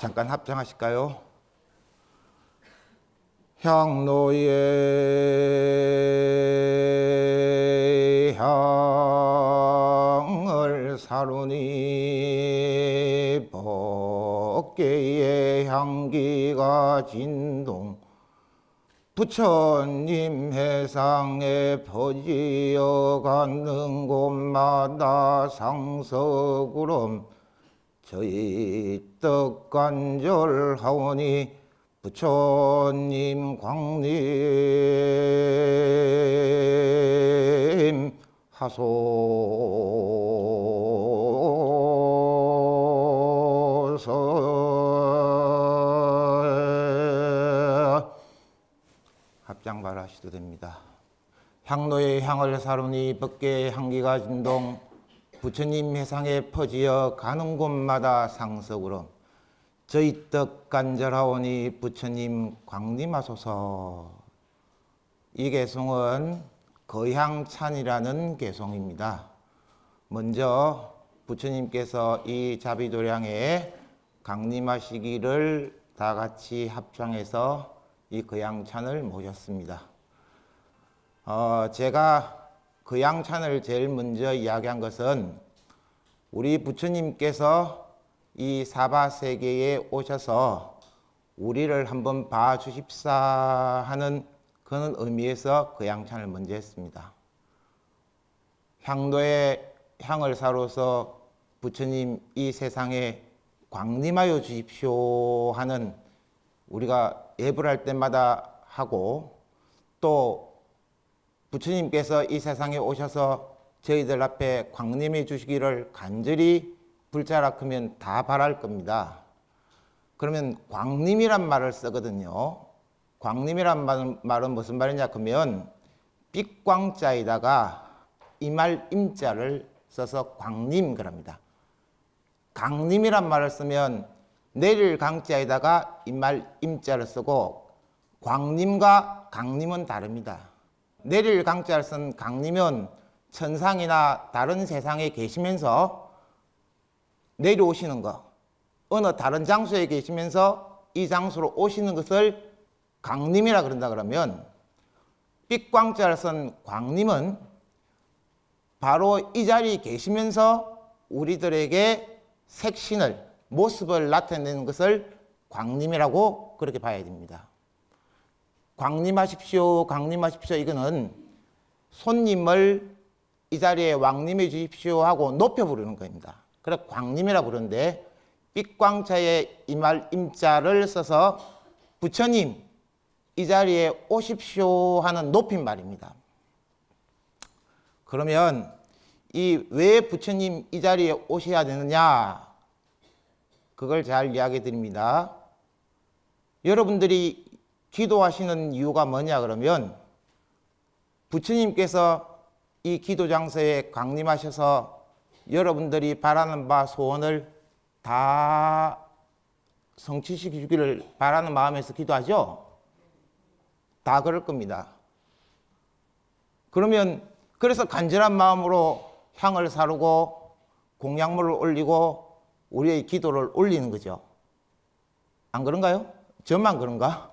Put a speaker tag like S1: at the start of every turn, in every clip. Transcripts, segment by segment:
S1: 잠깐 합장하실까요? 향로의 예, 향을 사루니 법계의 향기가 진동 부처님 해상에 퍼지어 가는 곳마다 상서구름 저희 떡 간절하오니 부처님 광림 하소서 합장 발하시도 됩니다. 향로의 향을 사르니 밖에 향기가 진동 부처님 회상에 퍼지어 가는 곳마다 상석으로 저희 떡 간절하오니 부처님 광림하소서 이 개송은 거향찬이라는 개송입니다. 먼저 부처님께서 이 자비도량에 강림하시기를 다 같이 합창해서 이 거향찬을 모셨습니다. 어, 제가 그양찬을 제일 먼저 이야기한 것은 우리 부처님께서 이 사바 세계에 오셔서 우리를 한번 봐 주십사 하는 그런 의미에서 그 양찬을 먼저 했습니다. 향도의 향을 사로서 부처님 이 세상에 광림하여 주십시오 하는 우리가 예불할 때마다 하고 또 부처님께서 이 세상에 오셔서 저희들 앞에 광림해 주시기를 간절히 불자라 크면 다 바랄 겁니다. 그러면 광림이란 말을 쓰거든요. 광림이란 말은, 무슨 말이냐 그러면 빛광자에다가 이말 임자를 써서 광림 그럽니다. 강림이란 말을 쓰면 내릴 강자에다가 이말 임자를 쓰고 광림과 강림은 다릅니다. 내릴 강자를 쓴 강림은 천상이나 다른 세상에 계시면서 내려오시는 것, 어느 다른 장소에 계시면서 이 장소로 오시는 것을 강림이라 그런다 그러면 빛광자를 쓴 광림은 바로 이 자리에 계시면서 우리들에게 색신을, 모습을 나타내는 것을 광림이라고 그렇게 봐야 됩니다. 광림하십시오, 광림하십시오. 이거는 손님을 이 자리에 왕림해 주십시오 하고 높여 부르는 겁니다. 그래 광림이라 부르는데 빛광차에 이말 임자를 써서 부처님 이 자리에 오십시오 하는 높임말입니다. 그러면 이 왜 부처님 이 자리에 오셔야 되느냐 그걸 잘 이야기 드립니다. 여러분들이 기도하시는 이유가 뭐냐 그러면 부처님께서 이 기도 장소에 강림하셔서 여러분들이 바라는 바 소원을 다 성취시키기를 바라는 마음에서 기도하죠? 다 그럴 겁니다. 그러면 그래서 간절한 마음으로 향을 사르고 공약물을 올리고 우리의 기도를 올리는 거죠. 안 그런가요? 저만 그런가?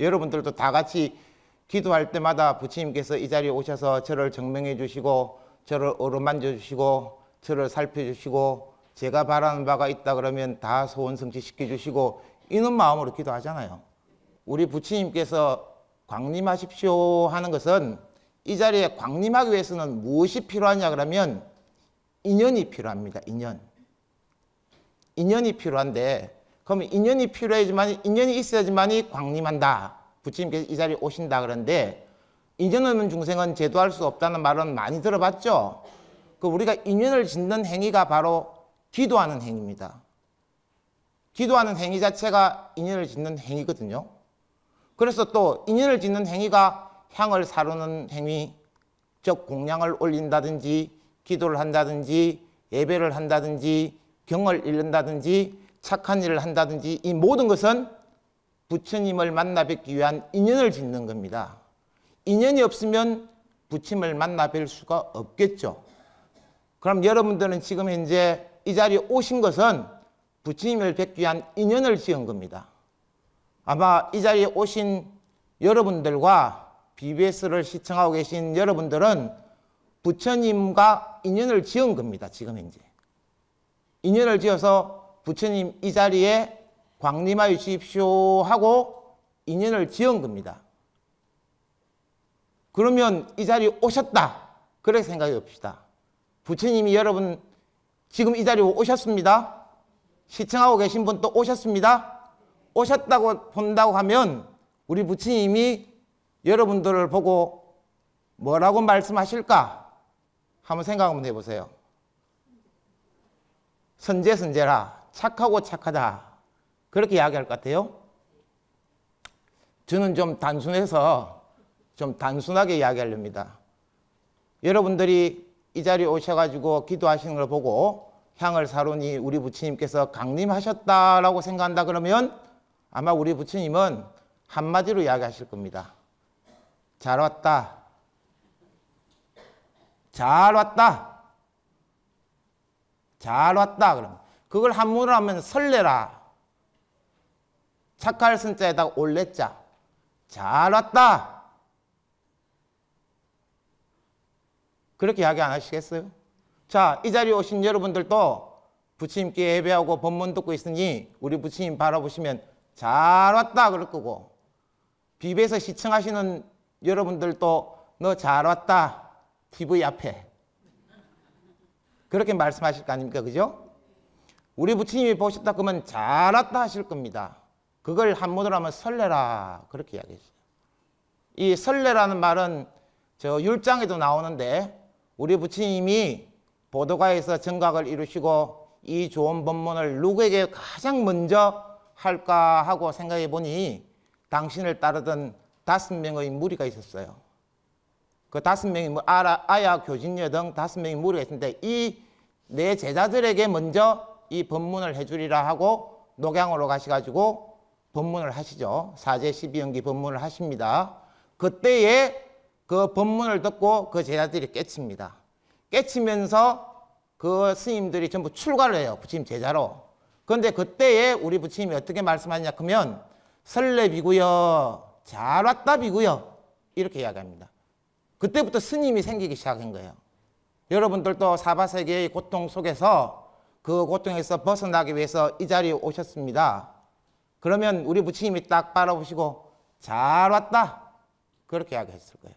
S1: 여러분들도 다 같이 기도할 때마다 부처님께서 이 자리에 오셔서 저를 증명해 주시고 저를 어루만져 주시고 저를 살펴주시고 제가 바라는 바가 있다 그러면 다 소원 성취시켜 주시고 이런 마음으로 기도하잖아요. 우리 부처님께서 광림하십시오 하는 것은 이 자리에 광림하기 위해서는 무엇이 필요하냐 그러면 인연이 필요합니다. 인연. 인연이 필요한데 그러면 인연이 필요해지만 인연이 있어야지만이 광림한다. 부처님께서 이 자리에 오신다 그런데 인연 없는 중생은 제도할 수 없다는 말은 많이 들어봤죠. 그 우리가 인연을 짓는 행위가 바로 기도하는 행위입니다. 기도하는 행위 자체가 인연을 짓는 행위거든요. 그래서 또 인연을 짓는 행위가 향을 사르는 행위, 즉 공양을 올린다든지 기도를 한다든지 예배를 한다든지 경을 읽는다든지 착한 일을 한다든지 이 모든 것은 부처님을 만나 뵙기 위한 인연을 짓는 겁니다. 인연이 없으면 부침을 만나 뵐 수가 없겠죠. 그럼 여러분들은 지금 현재 이 자리에 오신 것은 부처님을 뵙기 위한 인연을 지은 겁니다. 아마 이 자리에 오신 여러분들과 BBS를 시청하고 계신 여러분들은 부처님과 인연을 지은 겁니다. 지금 현재. 인연을 지어서 부처님 이 자리에 광림하여 주십시오 하고 인연을 지은 겁니다. 그러면 이 자리에 오셨다. 그렇게 생각해 봅시다. 부처님이 여러분 지금 이 자리에 오셨습니다. 시청하고 계신 분또 오셨습니다. 오셨다고 본다고 하면 우리 부처님이 여러분들을 보고 뭐라고 말씀하실까? 한번 생각 한번 해보세요. 선제 선제라. 착하고 착하다. 그렇게 이야기할 것 같아요. 저는 좀 단순해서 좀 단순하게 이야기하렵니다. 여러분들이 이 자리에 오셔가지고 기도하시는 걸 보고 향을 사로니 우리 부처님께서 강림하셨다라고 생각한다 그러면 아마 우리 부처님은 한마디로 이야기하실 겁니다. 잘 왔다. 잘 왔다. 잘 왔다. 그럼 그걸 한문으로 하면 설레라. 착할 순자에다가 올레자. 잘 왔다. 그렇게 이야기 안 하시겠어요? 자, 이 자리에 오신 여러분들도 부처님께 예배하고 법문 듣고 있으니 우리 부처님 바라보시면 잘 왔다 그럴 거고 비에서 시청하시는 여러분들도 너 잘 왔다 TV 앞에 그렇게 말씀하실 거 아닙니까? 그죠? 우리 부처님이 보셨다 그러면 잘 왔다 하실 겁니다. 그걸 한문으로 하면 설레라 그렇게 이야기했어요. 이 설레라는 말은 저 율장에도 나오는데 우리 부처님이 보도가에서 정각을 이루시고 이 좋은 법문을 누구에게 가장 먼저 할까 하고 생각해 보니 당신을 따르던 다섯 명의 무리가 있었어요. 그 다섯 명이 뭐 아야, 교진녀 등 다섯 명의 무리가 있는데 이내 네 제자들에게 먼저 이 법문을 해주리라 하고 녹양으로 가셔가지고 법문을 하시죠. 사제 12연기 법문을 하십니다. 그때에 그 법문을 듣고 그 제자들이 깨칩니다. 깨치면서 그 스님들이 전부 출가를 해요. 부처님 제자로. 그런데 그때에 우리 부처님이 어떻게 말씀하냐 그러면 설레비구요. 잘 왔다 비구요. 이렇게 이야기합니다. 그때부터 스님이 생기기 시작한 거예요. 여러분들도 사바세계의 고통 속에서 그 고통에서 벗어나기 위해서 이 자리에 오셨습니다. 그러면 우리 부처님이 딱 바라보시고 잘 왔다. 그렇게 이야기했을 거예요.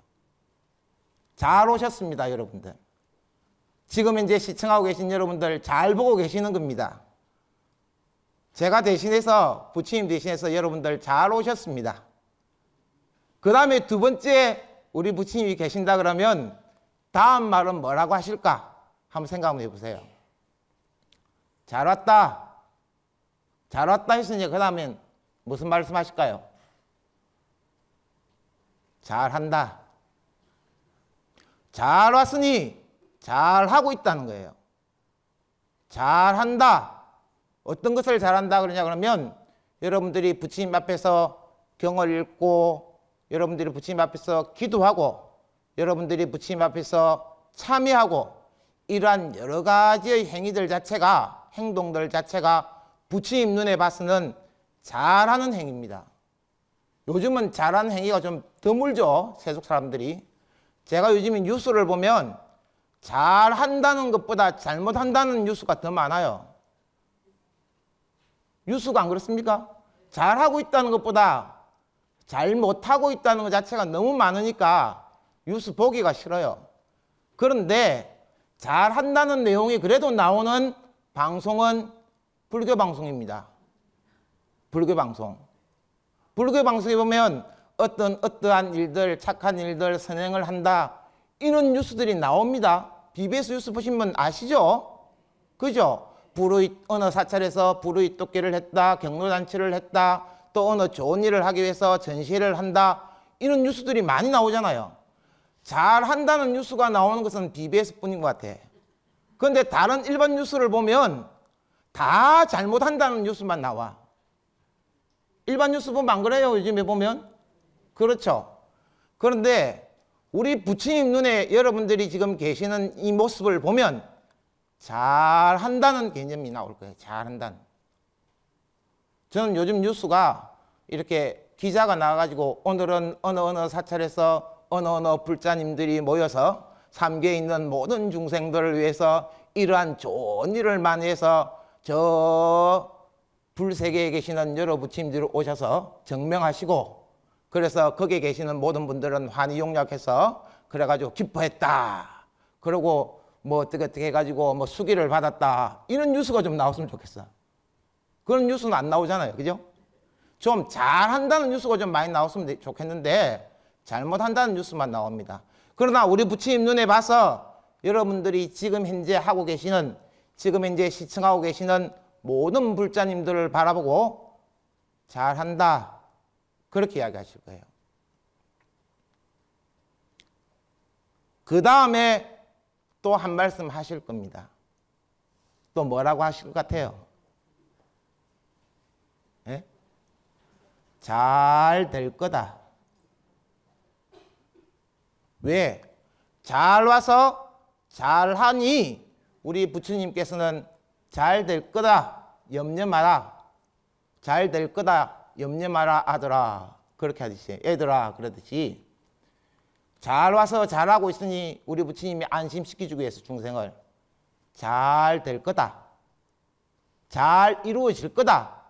S1: 잘 오셨습니다, 여러분들. 지금 이제 시청하고 계신 여러분들 잘 보고 계시는 겁니다. 제가 대신해서 부처님 대신해서 여러분들 잘 오셨습니다. 그 다음에 두 번째 우리 부처님이 계신다 그러면 다음 말은 뭐라고 하실까? 한번 생각 해보세요. 잘 왔다. 잘 왔다 했으니 그 다음엔 무슨 말씀 하실까요? 잘한다. 잘 왔으니 잘하고 있다는 거예요. 잘한다. 어떤 것을 잘한다 그러냐 그러면 여러분들이 부처님 앞에서 경을 읽고 여러분들이 부처님 앞에서 기도하고 여러분들이 부처님 앞에서 참여하고 이러한 여러 가지의 행위들 자체가 행동들 자체가 부처님 눈에 봐서는 잘하는 행위입니다. 요즘은 잘하는 행위가 좀 드물죠. 세속 사람들이. 제가 요즘 뉴스를 보면 잘한다는 것보다 잘못한다는 뉴스가 더 많아요. 뉴스가 안 그렇습니까? 잘하고 있다는 것보다 잘못하고 있다는 것 자체가 너무 많으니까 뉴스 보기가 싫어요. 그런데 잘한다는 내용이 그래도 나오는 방송은 불교 방송입니다. 불교 방송. 불교 방송에 보면 어떤 어떠한 일들, 착한 일들, 선행을 한다. 이런 뉴스들이 나옵니다. BBS 뉴스 보신 분 아시죠? 그죠? 불의 어느 사찰에서 불의 돕기를 했다. 경로단체를 했다. 또 어느 좋은 일을 하기 위해서 전시를 한다. 이런 뉴스들이 많이 나오잖아요. 잘한다는 뉴스가 나오는 것은 BBS뿐인 것 같아. 그런데 다른 일반 뉴스를 보면 다 잘못한다는 뉴스만 나와. 일반 뉴스 보면 안 그래요, 요즘에 보면? 그렇죠. 그런데 우리 부처님 눈에 여러분들이 지금 계시는 이 모습을 보면 잘한다는 개념이 나올 거예요. 잘한다는. 저는 요즘 뉴스가 이렇게 기자가 나와가지고 오늘은 어느 어느 사찰에서 어느 어느 불자님들이 모여서 삼계에 있는 모든 중생들을 위해서 이러한 좋은 일을 많이 해서 저 불세계에 계시는 여러 부침님들 오셔서 증명하시고 그래서 거기에 계시는 모든 분들은 환히 용약해서 그래가지고 기뻐했다. 그러고 뭐 어떻게 어떻게 해가지고 뭐 수기를 받았다. 이런 뉴스가 좀 나왔으면 좋겠어. 그런 뉴스는 안 나오잖아요. 그죠? 좀 잘한다는 뉴스가 좀 많이 나왔으면 좋겠는데 잘못한다는 뉴스만 나옵니다. 그러나 우리 부처님 눈에 봐서 여러분들이 지금 현재 하고 계시는 지금 현재 시청하고 계시는 모든 불자님들을 바라보고 잘한다 그렇게 이야기하실 거예요. 그 다음에 또 한 말씀 하실 겁니다. 또 뭐라고 하실 것 같아요? 예? 잘 될 거다. 왜? 잘 와서 잘하니 우리 부처님께서는 잘 될 거다 염려 마라 잘 될 거다 염려 마라 아들아 그렇게 하듯이 애들아 그러듯이 잘 와서 잘하고 있으니 우리 부처님이 안심시키주기 위해서 중생을 잘 될 거다 잘 이루어질 거다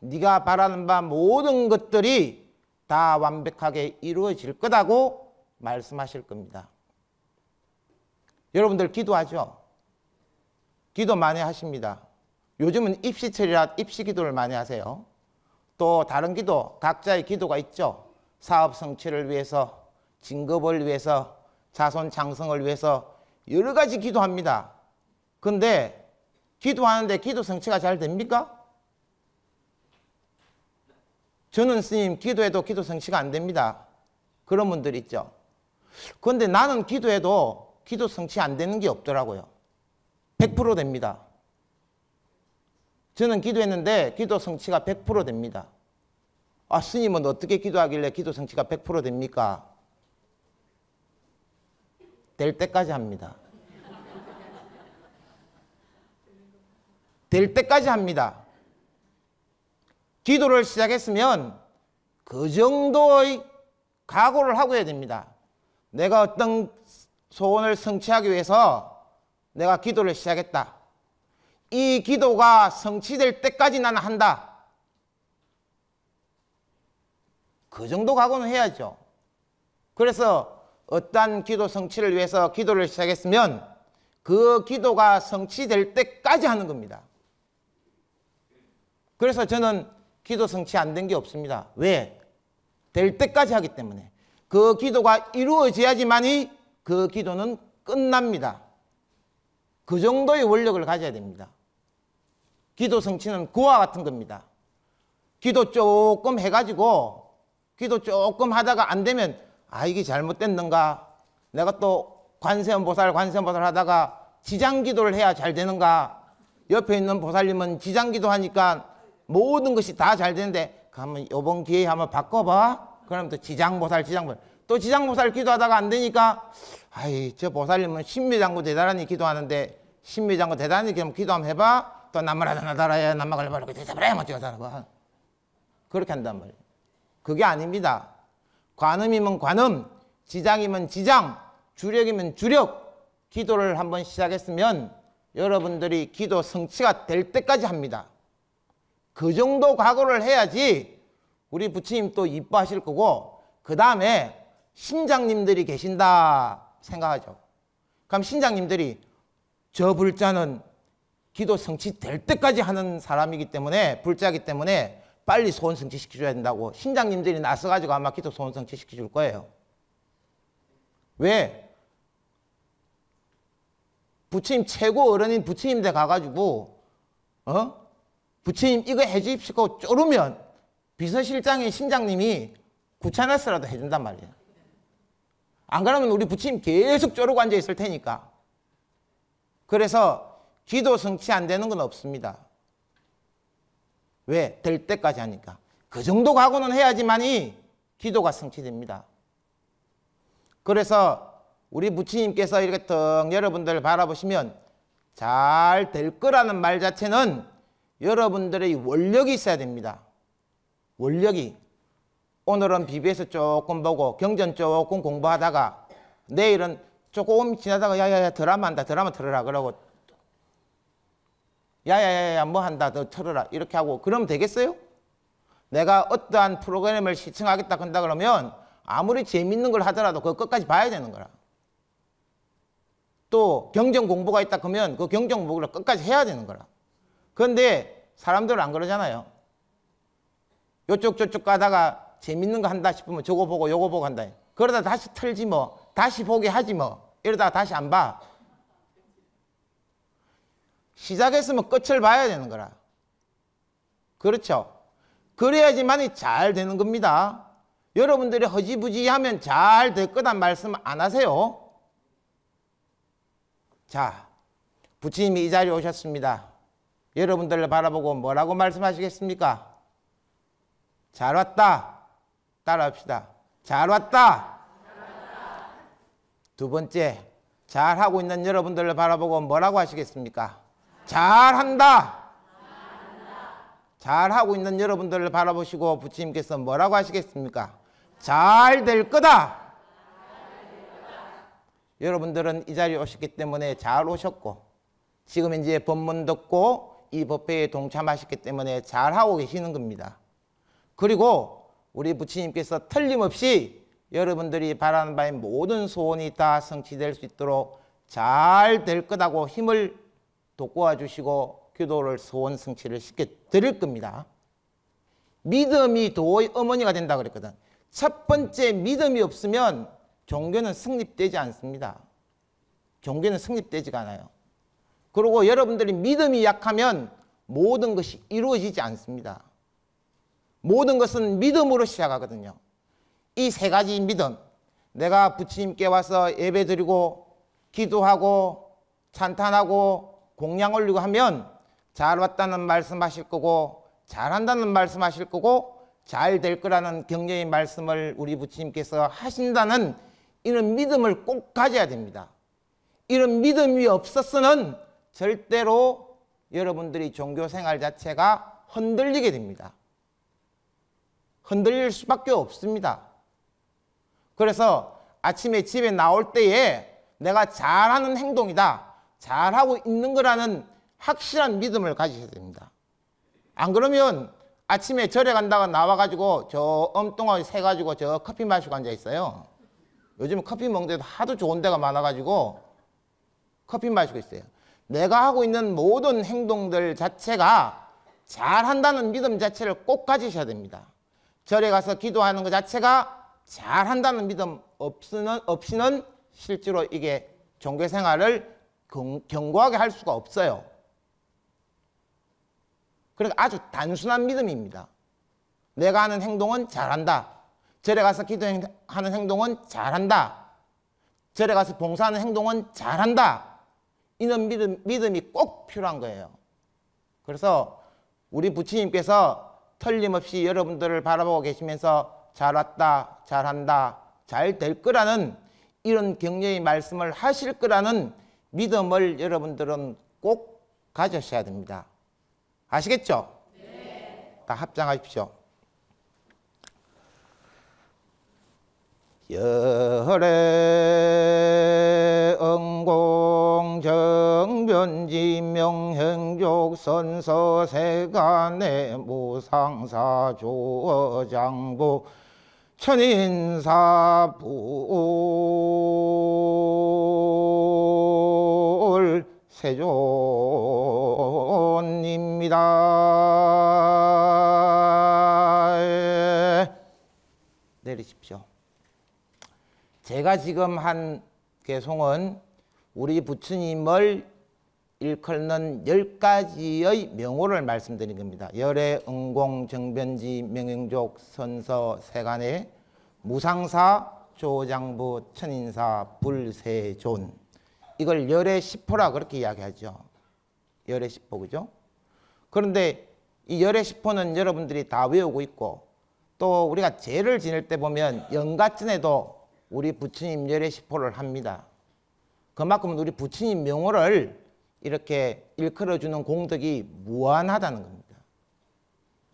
S1: 네가 바라는 바 모든 것들이 다 완벽하게 이루어질 거다고 말씀하실 겁니다. 여러분들 기도하죠? 기도 많이 하십니다. 요즘은 입시철이라 입시 기도를 많이 하세요. 또 다른 기도, 각자의 기도가 있죠. 사업 성취를 위해서, 진급을 위해서, 자손 장성을 위해서 여러 가지 기도합니다. 근데 기도하는데 기도 성취가 잘 됩니까? 저는 스님 기도해도 기도 성취가 안 됩니다. 그런 분들 있죠. 그런데 나는 기도해도 기도 성취 안 되는 게 없더라고요. 100% 됩니다. 저는 기도했는데 기도 성취가 100% 됩니다. 아, 스님은 어떻게 기도하길래 기도 성취가 100% 됩니까? 될 때까지 합니다. 될 때까지 합니다. 기도를 시작했으면 그 정도의 각오를 하고 해야 됩니다. 내가 어떤 소원을 성취하기 위해서 내가 기도를 시작했다. 이 기도가 성취될 때까지 나는 한다. 그 정도 각오는 해야죠. 그래서 어떠한 기도 성취를 위해서 기도를 시작했으면 그 기도가 성취될 때까지 하는 겁니다. 그래서 저는 기도 성취 안 된 게 없습니다. 왜? 될 때까지 하기 때문에. 그 기도가 이루어져야지만이 그 기도는 끝납니다. 그 정도의 원력을 가져야 됩니다. 기도 성취는 그와 같은 겁니다. 기도 조금 해가지고 기도 조금 하다가 안 되면 아 이게 잘못됐는가 내가 또 관세음 보살 관세음 보살 하다가 지장 기도를 해야 잘 되는가 옆에 있는 보살님은 지장 기도하니까 모든 것이 다 잘 되는데 그러면 요번 기회에 한번 바꿔봐 그럼 또 지장보살 지장보살 또 지장보살 기도하다가 안 되니까 아이 저 보살님은 신미장구 대단히 기도하는데 신미장구 대단히 기도 기도 한번 해봐 또남마하다 나다라야 남마갈 바르고 대답해 뭐지 사람아 그렇게 한단 말이에요 그게 아닙니다 관음이면 관음 지장이면 지장 주력이면 주력 기도를 한번 시작했으면 여러분들이 기도 성취가 될 때까지 합니다 그 정도 각오를 해야지 우리 부처님 또 이뻐하실 거고 그 다음에 신장님들이 계신다 생각하죠. 그럼 신장님들이 저 불자는 기도 성취될 때까지 하는 사람이기 때문에 불자기 때문에 빨리 소원 성취시켜줘야 된다고 신장님들이 나서가지고 아마 기도 소원 성취시켜줄 거예요. 왜? 부처님 최고 어른인 부처님 대 가가지고 어? 부처님 이거 해주십시고 쪼르면 비서실장의 신장님이 구찮았어라도 해준단 말이에요. 안 그러면 우리 부친 계속 쪼르고 앉아 있을 테니까. 그래서 기도 성취 안 되는 건 없습니다. 왜? 될 때까지 하니까. 그 정도 각오는 해야지만이 기도가 성취됩니다. 그래서 우리 부친님께서 이렇게 텅 여러분들을 바라보시면 잘 될 거라는 말 자체는 여러분들의 원력이 있어야 됩니다. 원력이 오늘은 비비에서 조금 보고 경전 조금 공부하다가 내일은 조금 지나다가 야야야 드라마 한다 드라마 틀어라 그러고 야야야야 뭐 한다 더 틀어라 이렇게 하고 그러면 되겠어요? 내가 어떠한 프로그램을 시청하겠다 한다 그러면 아무리 재밌는 걸 하더라도 그 끝까지 봐야 되는 거라 또 경전 공부가 있다 그러면 그 경전 공부를 끝까지 해야 되는 거라 그런데 사람들은 안 그러잖아요 요쪽 저쪽 가다가 재밌는 거 한다 싶으면 저거 보고 요거 보고 한다. 그러다 다시 틀지 뭐. 다시 보게 하지 뭐. 이러다 다시 안 봐. 시작했으면 끝을 봐야 되는 거라. 그렇죠? 그래야지만이 잘 되는 겁니다. 여러분들이 허지부지하면 잘 될 거란 말씀 안 하세요. 자, 부처님이 이 자리에 오셨습니다. 여러분들을 바라보고 뭐라고 말씀하시겠습니까? 잘 왔다. 따라합시다. 잘 왔다. 두 번째, 잘 하고 있는 여러분들을 바라보고 뭐라고 하시겠습니까? 잘 한다. 잘 하고 있는 여러분들을 바라보시고 부처님께서 뭐라고 하시겠습니까? 잘 될 거다. 여러분들은 이 자리에 오셨기 때문에 잘 오셨고 지금 이제 법문 듣고 이 법회에 동참하셨기 때문에 잘하고 계시는 겁니다. 그리고 우리 부처님께서 틀림없이 여러분들이 바라는 바인 모든 소원이 다 성취될 수 있도록 잘 될거라고 힘을 돋구어 주시고 기도를 소원 성취를 쉽게 드릴 겁니다. 믿음이 도의 어머니가 된다 그랬거든. 첫 번째 믿음이 없으면 종교는 성립되지 않습니다. 종교는 성립되지가 않아요. 그리고 여러분들이 믿음이 약하면 모든 것이 이루어지지 않습니다. 모든 것은 믿음으로 시작하거든요. 이 세 가지 믿음. 내가 부처님께 와서 예배 드리고 기도하고 찬탄하고 공양 올리고 하면 잘 왔다는 말씀하실 거고 잘한다는 말씀하실 거고 잘 될 거라는 격려의 말씀을 우리 부처님께서 하신다는 이런 믿음을 꼭 가져야 됩니다. 이런 믿음이 없어서는 절대로 여러분들이 종교 생활 자체가 흔들리게 됩니다. 흔들릴 수밖에 없습니다. 그래서 아침에 집에 나올 때에 내가 잘하는 행동이다. 잘하고 있는 거라는 확실한 믿음을 가지셔야 됩니다. 안 그러면 아침에 절에 간다가 나와가지고 저 엉뚱하게 세가지고저 커피 마시고 앉아 있어요. 요즘 커피 먹는 데도 하도 좋은 데가 많아가지고 커피 마시고 있어요. 내가 하고 있는 모든 행동들 자체가 잘한다는 믿음 자체를 꼭 가지셔야 됩니다. 절에 가서 기도하는 것 자체가 잘한다는 믿음 없으는, 없이는 실제로 이게 종교 생활을 견고하게 할 수가 없어요. 그러니까 아주 단순한 믿음입니다. 내가 하는 행동은 잘한다. 절에 가서 기도하는 행동은 잘한다. 절에 가서 봉사하는 행동은 잘한다. 이런 믿음, 믿음이 꼭 필요한 거예요. 그래서 우리 부처님께서 틀림없이 여러분들을 바라보고 계시면서 잘 왔다, 잘한다, 잘 될 거라는 이런 격려의 말씀을 하실 거라는 믿음을 여러분들은 꼭 가져셔야 됩니다. 아시겠죠? 네. 다 합장하십시오. 열애 응공 정변지 명행족선서 세간의 무상사 조장부 천인사불 부 세존입니다. 내리십시오. 제가 지금 한 개송은 우리 부처님을 일컫는 열 가지의 명호를 말씀드린 겁니다. 열애, 응공, 정변지, 명영족, 선서, 세간의 무상사, 조장부, 천인사, 불세존 이걸 열의 1 0라 그렇게 이야기하죠. 열의 1 0죠 그런데 이 열의 1 0는 여러분들이 다 외우고 있고 또 우리가 죄를 지낼 때 보면 영가진에도 우리 부처님 열의 시포를 합니다. 그만큼 우리 부처님 명호를 이렇게 일컬어주는 공덕이 무한하다는 겁니다.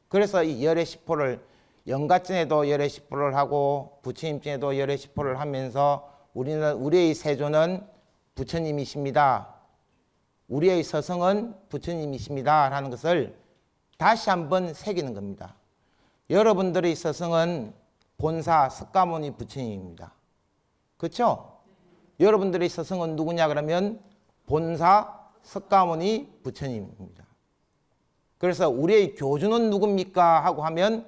S1: 그래서 이 열의 시포를 연가진에도 열의 시포를 하고 부처님진에도 열의 시포를 하면서 우리는 우리의 세조는 부처님이십니다. 우리의 서성은 부처님이십니다. 라는 것을 다시 한번 새기는 겁니다. 여러분들의 서성은 본사 석가모니 부처님입니다. 그렇죠? 여러분들의 스승은 누구냐 그러면 본사 석가모니 부처님입니다. 그래서 우리의 교주는 누굽니까 하고 하면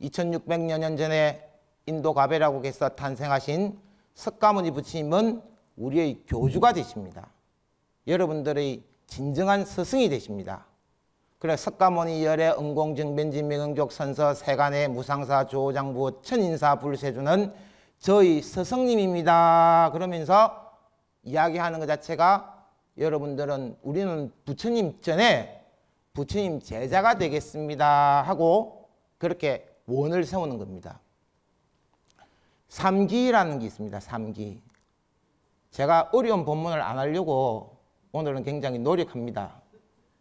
S1: 2 6 0 0년 전에 인도 가베라고 해서 탄생하신 석가모니 부처님은 우리의 교주가 되십니다. 여러분들의 진정한 스승이 되십니다. 그래 석가모니 열의 은공증 변진명흥족 선서 세간의 무상사 조장부 천인사 불세주는 저희 스승님입니다. 그러면서 이야기하는 것 자체가 여러분들은 우리는 부처님 전에 부처님 제자가 되겠습니다 하고 그렇게 원을 세우는 겁니다. 삼기라는 게 있습니다. 삼기. 제가 어려운 본문을 안 하려고 오늘은 굉장히 노력합니다.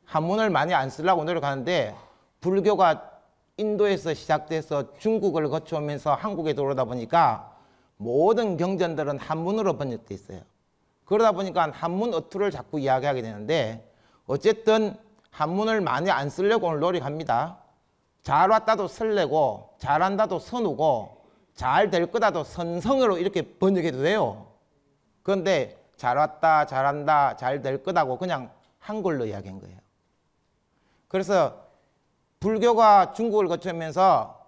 S1: 한문을 많이 안 쓰려고 노력하는데 불교가 인도에서 시작돼서 중국을 거쳐오면서 한국에 들어오다 보니까 모든 경전들은 한문으로 번역되어 있어요. 그러다 보니까 한문 어투를 자꾸 이야기하게 되는데 어쨌든 한문을 많이 안 쓰려고 오늘 노력합니다. 잘 왔다도 설레고 잘한다도 선우고 잘 될 거다도 선성으로 이렇게 번역해도 돼요. 그런데 잘 왔다 잘한다 잘 될 거다고 그냥 한글로 이야기한 거예요. 그래서 불교가 중국을 거치면서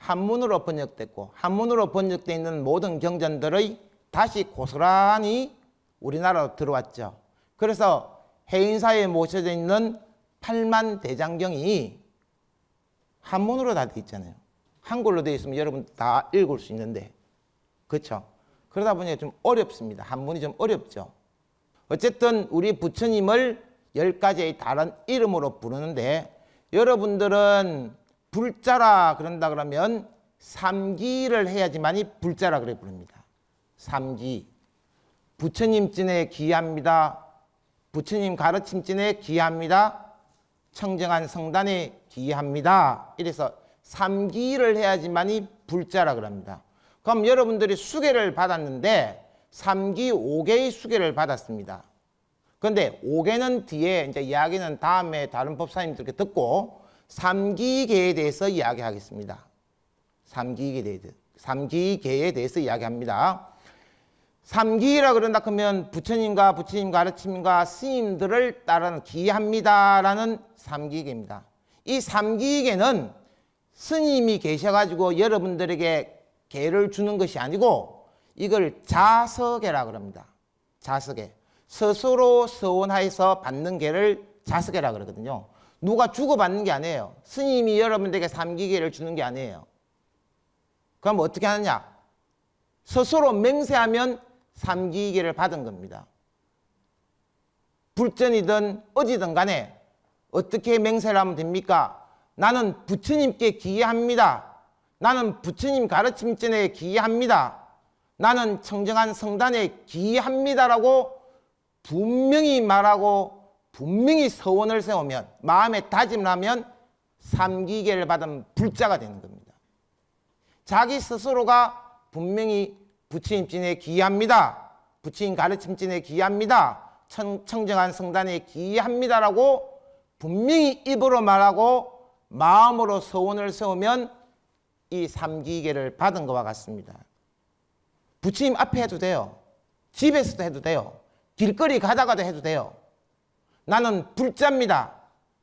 S1: 한문으로 번역됐고 한문으로 번역되어 있는 모든 경전들의 다시 고스란히 우리나라로 들어왔죠. 그래서 해인사에 모셔져 있는 8만 대장경이 한문으로 다 되어 있잖아요. 한글로 되어 있으면 여러분 다 읽을 수 있는데 그렇죠? 그러다 보니 좀 어렵습니다. 한문이 좀 어렵죠. 어쨌든 우리 부처님을 열 가지의 다른 이름으로 부르는데 여러분들은 불자라 그런다 그러면 삼기를 해야지만이 불자라 그래 부릅니다. 삼기. 부처님 찐에 기합니다. 부처님 가르침 찐에 기합니다. 청정한 성단에 기합니다. 이래서 삼기를 해야지만이 불자라 그럽니다. 그럼 여러분들이 수계를 받았는데 삼기 오개의 수계를 받았습니다. 그런데 오개는 뒤에 이제 이야기는 다음에 다른 법사님들께 듣고 삼기계에 대해서 이야기하겠습니다. 삼기계에 대해서, 삼기계에 대해서 이야기합니다. 삼기라 그런다 그면 부처님과 부처님 가르침과 스님들을 따르는 기합니다라는 삼기계입니다. 이 삼기계는 스님이 계셔가지고 여러분들에게 계를 주는 것이 아니고 이걸 자석계라 그럽니다. 자석계. 스스로 서원하에서 받는 계를 자석계라 그러거든요. 누가 주고받는 게 아니에요. 스님이 여러분들에게 삼기계를 주는 게 아니에요. 그럼 어떻게 하느냐? 스스로 맹세하면 삼기계를 받은 겁니다. 불전이든 어디든 간에 어떻게 맹세를 하면 됩니까? 나는 부처님께 기여합니다. 나는 부처님 가르침전에 기여합니다. 나는 청정한 성단에 기여합니다라고 분명히 말하고 분명히 서원을 세우면 마음에 다짐을 하면 삼기계를 받은 불자가 되는 겁니다. 자기 스스로가 분명히 부처님 진에 기이합니다. 부처님 가르침 진에 기이합니다. 청, 정한 성단에 기이합니다라고 분명히 입으로 말하고 마음으로 서원을 세우면 이 삼기계를 받은 것과 같습니다. 부처님 앞에 해도 돼요. 집에서도 해도 돼요. 길거리 가다가도 해도 돼요. 나는 불자입니다.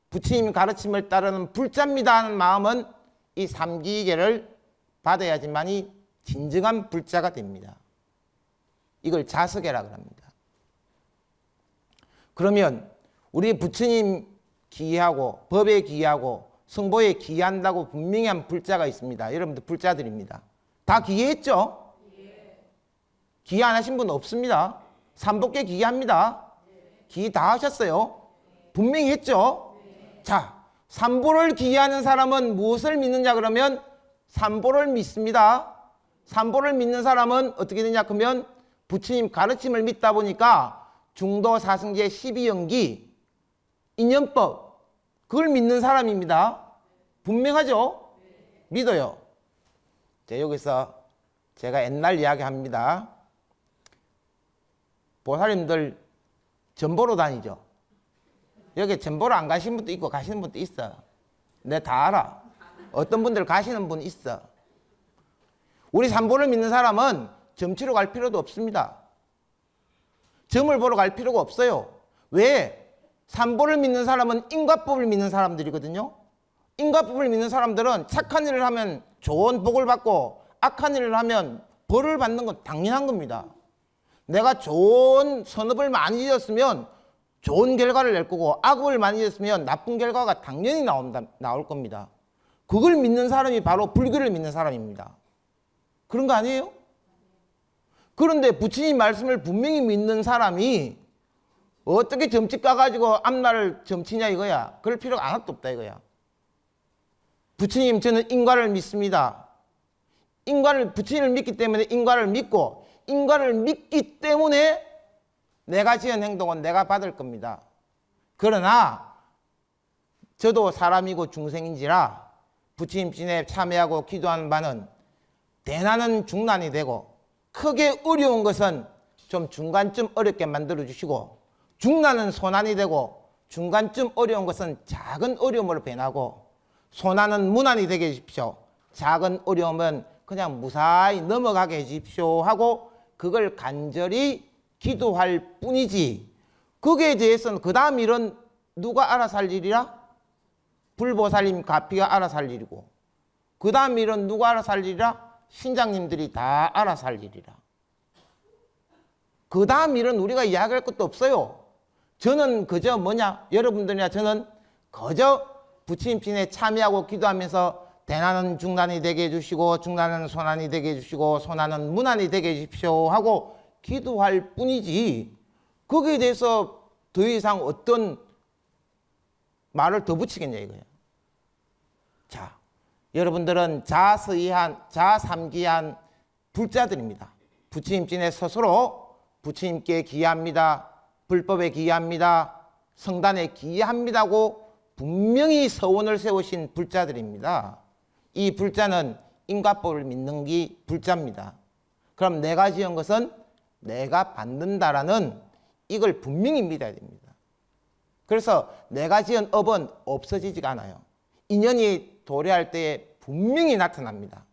S1: 부처님 가르침을 따르는 불자입니다 하는 마음은 이 삼기계를 받아야지만이 진정한 불자가 됩니다. 이걸 자석계라고 합니다. 그러면 우리 부처님 기하고 법에 기하고 성보에 기한다고 분명히 한 불자가 있습니다. 여러분들 불자들입니다. 다 기해했죠? 기해 안 하신 분 없습니다. 삼복계 기해합니다. 기다 하셨어요. 분명히 했죠. 자, 삼보를 기하는 사람은 무엇을 믿느냐 그러면 삼보를 믿습니다. 삼보를 믿는 사람은 어떻게 되냐 그러면 부처님 가르침을 믿다 보니까 중도 사승제 12연기, 인연법 그걸 믿는 사람입니다. 분명하죠? 믿어요. 자, 여기서 제가 옛날 이야기합니다. 보살님들 전보로 다니죠. 여기 전보로 안 가신 분도 있고 가시는 분도 있어. 내다 네, 알아. 어떤 분들 가시는 분 있어. 우리 삼보를 믿는 사람은 점치러 갈 필요도 없습니다. 점을 보러 갈 필요가 없어요. 왜? 삼보를 믿는 사람은 인과법을 믿는 사람들이거든요. 인과법을 믿는 사람들은 착한 일을 하면 좋은 복을 받고 악한 일을 하면 벌을 받는 건 당연한 겁니다. 내가 좋은 선업을 많이 지었으면 좋은 결과를 낼 거고 악업을 많이 지었으면 나쁜 결과가 당연히 나온다, 나올 겁니다. 그걸 믿는 사람이 바로 불교를 믿는 사람입니다. 그런 거 아니에요? 그런데 부처님 말씀을 분명히 믿는 사람이 어떻게 점집 가가지고 앞날을 점치냐 이거야. 그럴 필요가 하나도 없다 이거야. 부처님 저는 인과를 믿습니다. 인과를 부처님을 믿기 때문에 인과를 믿고 인간을 믿기 때문에 내가 지은 행동은 내가 받을 겁니다. 그러나 저도 사람이고 중생인지라 부처님 진에 참여하고 기도하 바는 대난은 중난이 되고 크게 어려운 것은 좀 중간쯤 어렵게 만들어 주시고 중난은 소난이 되고 중간쯤 어려운 것은 작은 어려움으로 변하고 소난은 무난이 되게 해주십시오. 작은 어려움은 그냥 무사히 넘어가게 해주십시오 하고 그걸 간절히 기도할 뿐이지 거기에 대해서는 그 다음 일은 누가 알아서 할 일이라? 불보살님 가피가 알아서 할 일이고 그 다음 일은 누가 알아서 할 일이라? 신장님들이 다 알아서 할 일이라 그 다음 일은 우리가 이야기할 것도 없어요 저는 그저 뭐냐 여러분들이나 저는 거저 부처님 핀에 참여하고 기도하면서 대나는 중단이 되게 해주시고 중단은 소난이 되게 해주시고 소난은 무난이 되게 해주십시오 하고 기도할 뿐이지 거기에 대해서 더 이상 어떤 말을 더 붙이겠냐 이거예요. 자, 여러분들은 자서이한, 자삼기한 불자들입니다. 부처님진에 스스로 부처님께 기합니다. 불법에 기합니다. 성단에 기합니다고 분명히 서원을 세우신 불자들입니다. 이 불자는 인과법을 믿는 게 불자입니다. 그럼 내가 지은 것은 내가 받는다라는 이걸 분명히 믿어야 됩니다. 그래서 내가 지은 업은 없어지지가 않아요. 인연이 도래할 때에 분명히 나타납니다.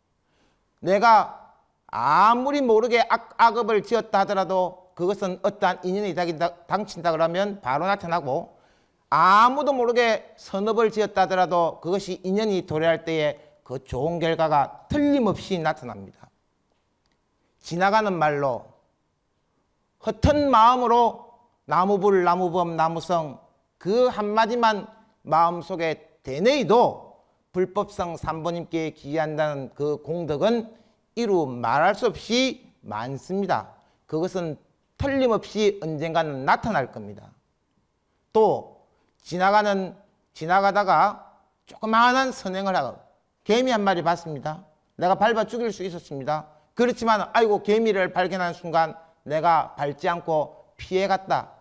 S1: 내가 아무리 모르게 악, 악업을 지었다 하더라도 그것은 어떠한 인연이 당친다 그러면 바로 나타나고 아무도 모르게 선업을 지었다 하더라도 그것이 인연이 도래할 때에 그 좋은 결과가 틀림없이 나타납니다. 지나가는 말로 허튼 마음으로 나무불, 나무범, 나무성 그 한마디만 마음속에 대내이도 불법성 삼보님께 기여한다는 그 공덕은 이루 말할 수 없이 많습니다. 그것은 틀림없이 언젠가는 나타날 겁니다. 또 지나가는 지나가다가 조그마한 선행을 하고 개미 한 마리 봤습니다. 내가 밟아 죽일 수 있었습니다. 그렇지만 아이고 개미를 발견한 순간 내가 밟지 않고 피해갔다.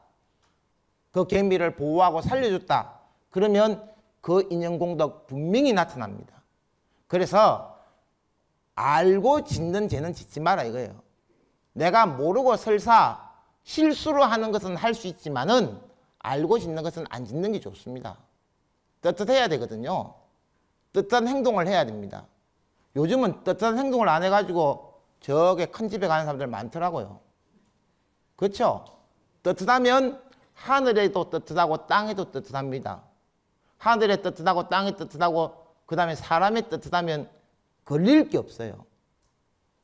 S1: 그 개미를 보호하고 살려줬다. 그러면 그 인연공덕 분명히 나타납니다. 그래서 알고 짓는 죄는 짓지 마라 이거예요. 내가 모르고 설사 실수로 하는 것은 할 수 있지만은 알고 짓는 것은 안 짓는 게 좋습니다. 떳떳해야 되거든요. 뜻한 행동을 해야 됩니다. 요즘은 뜻한 행동을 안 해가지고 저게 큰 집에 가는 사람들 많더라고요. 그렇죠? 뜨뜻하면 하늘에도 뜨뜻하고 땅에도 뜨뜻합니다. 하늘에 뜨뜻하고 땅에 뜨뜻하고 그 다음에 사람에 뜨뜻하면 걸릴 게 없어요.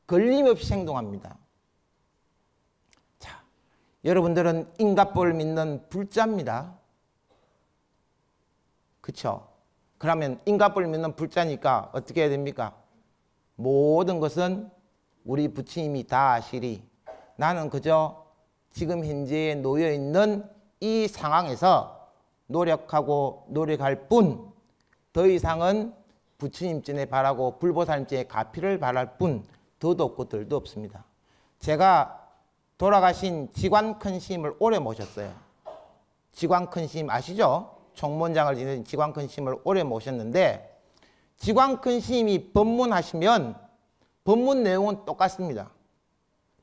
S1: 걸림 없이 행동합니다. 자, 여러분들은 인가법을 믿는 불자입니다. 그렇죠? 그러면 인가불 면는 불자니까 어떻게 해야 됩니까? 모든 것은 우리 부처님이 다 아시리. 나는 그저 지금 현재에 놓여 있는 이 상황에서 노력하고 노력할 뿐 더 이상은 부처님전에 바라고 불보살님전에 가피를 바랄 뿐 더도 없고 덜도 없습니다. 제가 돌아가신 지관큰 스님을 오래 모셨어요. 지관큰 스님 아시죠? 총무원장을 지낸 지광근심을 오래 모셨는데 지광근심이 법문하시면 법문 내용은 똑같습니다.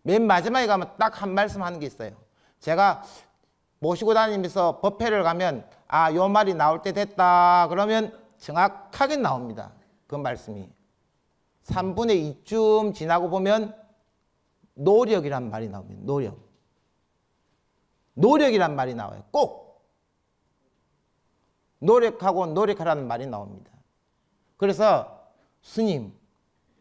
S1: 맨 마지막에 가면 딱 한 말씀 하는 게 있어요. 제가 모시고 다니면서 법회를 가면 아, 요 말이 나올 때 됐다. 그러면 정확하게 나옵니다. 그 말씀이. 3분의 2쯤 지나고 보면 노력이란 말이 나옵니다. 노력. 노력이란 말이 나와요. 꼭 노력하고 노력하라는 말이 나옵니다. 그래서 스님,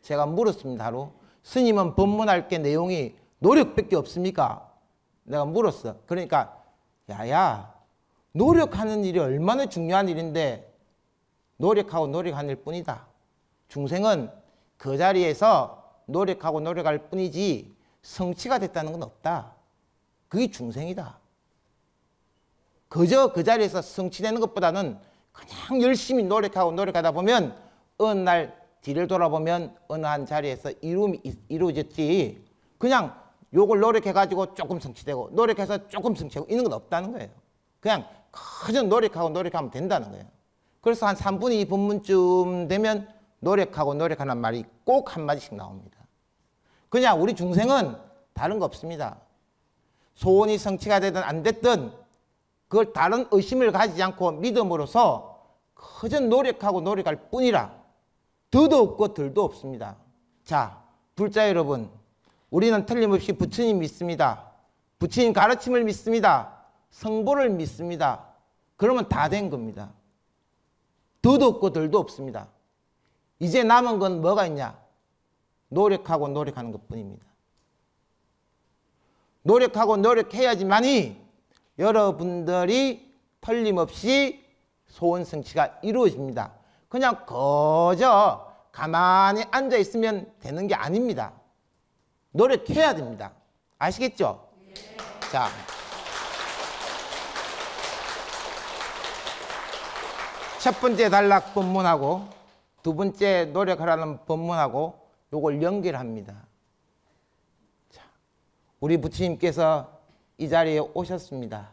S1: 제가 물었습니다. 하루 스님은 법문할 게 내용이 노력밖에 없습니까? 내가 물었어. 그러니까 야야 노력하는 일이 얼마나 중요한 일인데 노력하고 노력하는 뿐이다. 중생은 그 자리에서 노력하고 노력할 뿐이지 성취가 됐다는 건 없다. 그게 중생이다. 그저 그 자리에서 성취되는 것보다는 그냥 열심히 노력하고 노력하다 보면 어느 날 뒤를 돌아보면 어느 한 자리에서 이루이 이루어졌지 그냥 요걸 노력해가지고 조금 성취되고 노력해서 조금 성취하고 이런 건 없다는 거예요. 그냥 그저 노력하고 노력하면 된다는 거예요. 그래서 한 3분의 2분문쯤 되면 노력하고 노력하는 말이 꼭 한마디씩 나옵니다. 그냥 우리 중생은 다른 거 없습니다. 소원이 성취가 되든 안 됐든 그걸 다른 의심을 가지지 않고 믿음으로서 커져 노력하고 노력할 뿐이라 더도 없고 덜도 없습니다. 자, 불자 여러분 우리는 틀림없이 부처님 믿습니다. 부처님 가르침을 믿습니다. 성보를 믿습니다. 그러면 다 된 겁니다. 더도 없고 덜도 없습니다. 이제 남은 건 뭐가 있냐? 노력하고 노력하는 것뿐입니다. 노력하고 노력해야지만이 여러분들이 틀림없이 소원 성취가 이루어집니다. 그냥 거저 가만히 앉아 있으면 되는 게 아닙니다. 노력해야 됩니다. 아시겠죠? 예. 자. 첫 번째 단락 본문하고 두 번째 노력하라는 본문하고 요걸 연결합니다. 자, 우리 부처님께서 이 자리에 오셨습니다.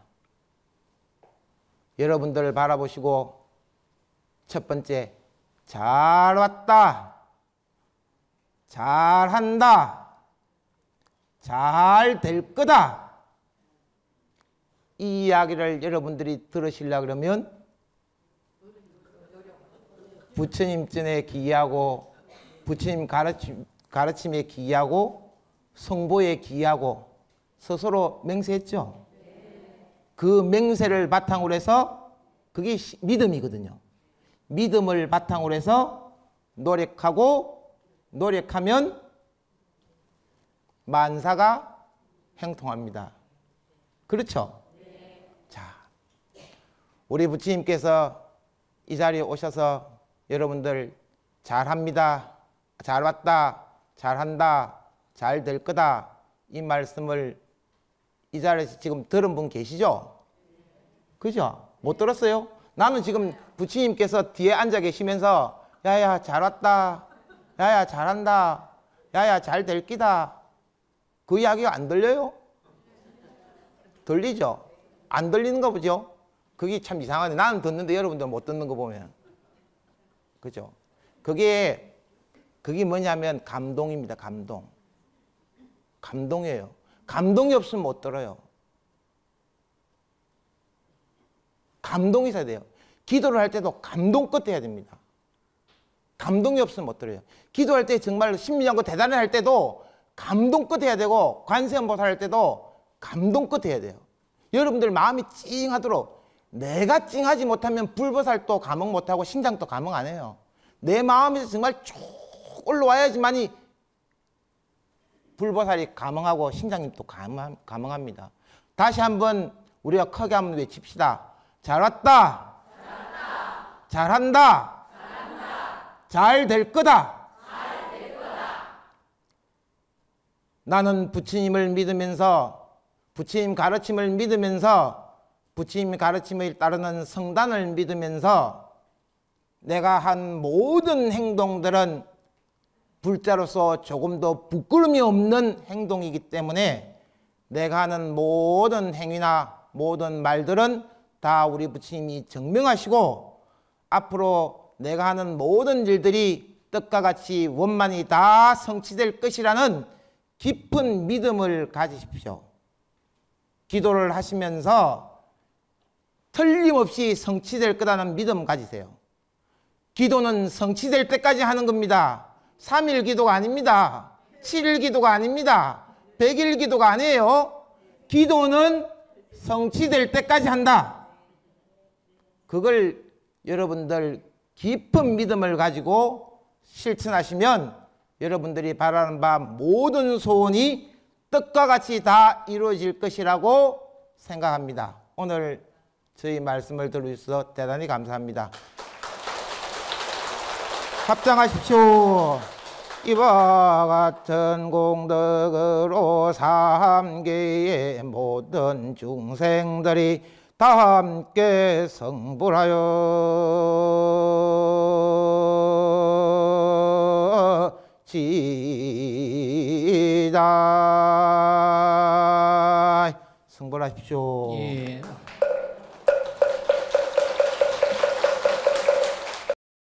S1: 여러분들을 바라보시고 첫 번째 잘 왔다. 잘 한다. 잘 될 거다. 이 이야기를 여러분들이 들으시려 그러면 부처님 전에 기이하고 부처님 가르침, 가르침에 기이하고 성보에 기이하고 스스로 맹세했죠. 그 맹세를 바탕으로 해서 그게 믿음이거든요. 믿음을 바탕으로 해서 노력하고 노력하면 만사가 행통합니다. 그렇죠? 자, 우리 부처님께서 이 자리에 오셔서 여러분들 잘합니다. 잘 왔다. 잘한다. 잘 될 거다. 이 말씀을 이 자리에서 지금 들은 분 계시죠? 그죠? 못 들었어요? 나는 지금 부처님께서 뒤에 앉아 계시면서 야야 잘 왔다 야야 잘한다 야야 잘될 끼다 그 이야기가 안 들려요? 들리죠? 안 들리는 거 보죠? 그게 참 이상하네 나는 듣는데 여러분들 못 듣는 거 보면 그죠? 그게 그게 뭐냐면 감동입니다 감동 감동이에요 감동이 없으면 못 들어요. 감동이 있어야 돼요. 기도를 할 때도 감동껏 해야 됩니다. 감동이 없으면 못 들어요. 기도할 때 정말 심리적으 대단해 할 때도 감동껏 해야 되고 관세음보살 할 때도 감동껏 해야 돼요. 여러분들 마음이 찡하도록 내가 찡하지 못하면 불보살도 감흥 못하고 신장도 감흥 안 해요. 내 마음에서 정말 쭉 올라와야지만이 불보살이 감흥하고 신장님도 감흥, 합니다 다시 한번 우리가 크게 한번 외칩시다. 잘 왔다. 잘한다잘 될 거다. 나는 부처님을 믿으면서 부처님 가르침을 믿으면서 부처님 가르침을 따르는 성단을 믿으면서 내가 한 모든 행동들은 불자로서 조금 도부끄러움이 없는 행동이기 때문에 내가 하는 모든 행위나 모든 말들은 다 우리 부처님이 증명하시고 앞으로 내가 하는 모든 일들이 뜻과 같이 원만히 다 성취될 것이라는 깊은 믿음을 가지십시오. 기도를 하시면서 틀림없이 성취될 거라는 믿음 가지세요. 기도는 성취될 때까지 하는 겁니다. 3일 기도가 아닙니다. 7일 기도가 아닙니다. 100일 기도가 아니에요. 기도는 성취될 때까지 한다. 그걸 여러분들 깊은 믿음을 가지고 실천하시면 여러분들이 바라는 바 모든 소원이 뜻과 같이 다 이루어질 것이라고 생각합니다. 오늘 저희 말씀을 들으셔서 대단히 감사합니다. 합장하십시오. 이와 같은 공덕으로 삼계의 모든 중생들이 다 함께 성불하여 지다 성불하십시오. 예.